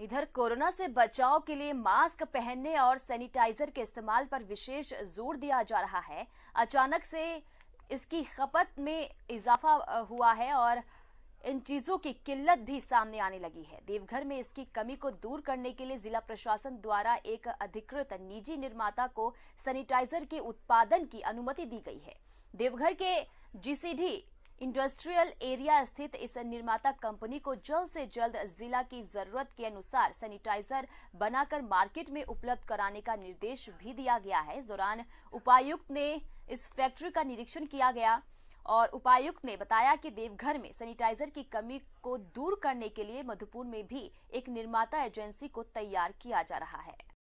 इधर कोरोना से बचाव के लिए मास्क पहनने और सैनिटाइजर के इस्तेमाल पर विशेष जोर दिया जा रहा है अचानक से इसकी खपत में इजाफा हुआ है और इन चीजों की किल्लत भी सामने आने लगी है देवघर में इसकी कमी को दूर करने के लिए जिला प्रशासन द्वारा एक अधिकृत निजी निर्माता को सैनिटाइजर के उत्पादन की अनुमति दी गई है देवघर के जीसीडी इंडस्ट्रियल एरिया स्थित इस निर्माता कंपनी को जल्द से जल्द जिला की जरूरत के अनुसार सैनिटाइजर बनाकर मार्केट में उपलब्ध कराने का निर्देश भी दिया गया है इस दौरान उपायुक्त ने इस फैक्ट्री का निरीक्षण किया गया और उपायुक्त ने बताया कि देवघर में सैनिटाइजर की कमी को दूर करने के लिए मधुपुर में भी एक निर्माता एजेंसी को तैयार किया जा रहा है